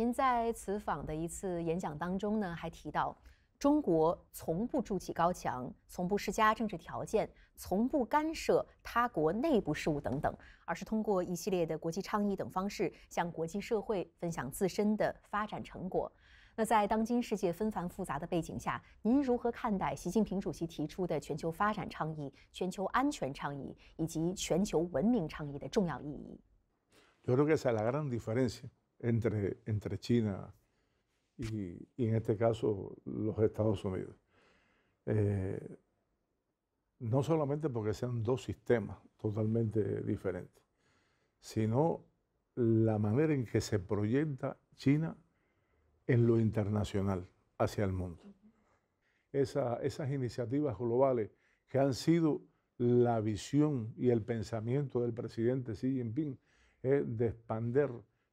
您在此访的一次演讲当中呢，还提到，中国从不筑起高墙，从不施加政治条件，从不干涉他国内部事务等等，而是通过一系列的国际倡议等方式，向国际社会分享自身的发展成果。那在当今世界纷繁复杂的背景下，您如何看待习近平主席提出的全球发展倡议、全球安全倡议以及全球文明倡议的重要意义？entre, China y, en este caso los Estados Unidos. Eh, no solamente porque sean dos sistemas totalmente diferentes, sino la manera en que se proyecta China en lo internacional hacia el mundo. esas iniciativas globales que han sido la visión y el pensamiento del presidente Xi Jinping es de expander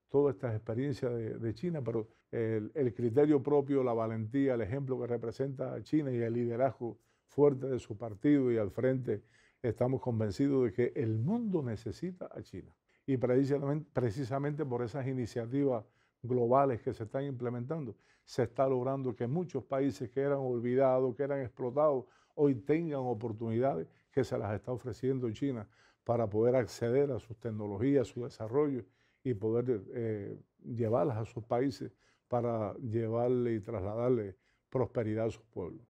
todas estas experiencias de, China, pero el, criterio propio, la valentía, el ejemplo que representa a China y el liderazgo fuerte de su partido y al frente, estamos convencidos de que el mundo necesita a China. Y precisamente, precisamente por esas iniciativas globales que se están implementando, se está logrando que muchos países que eran olvidados, que eran explotados, hoy tengan oportunidades que se las está ofreciendo China para poder acceder a sus tecnologías, su desarrollo y poder eh, llevarlas a sus países para llevarle y trasladarle prosperidad a sus pueblos.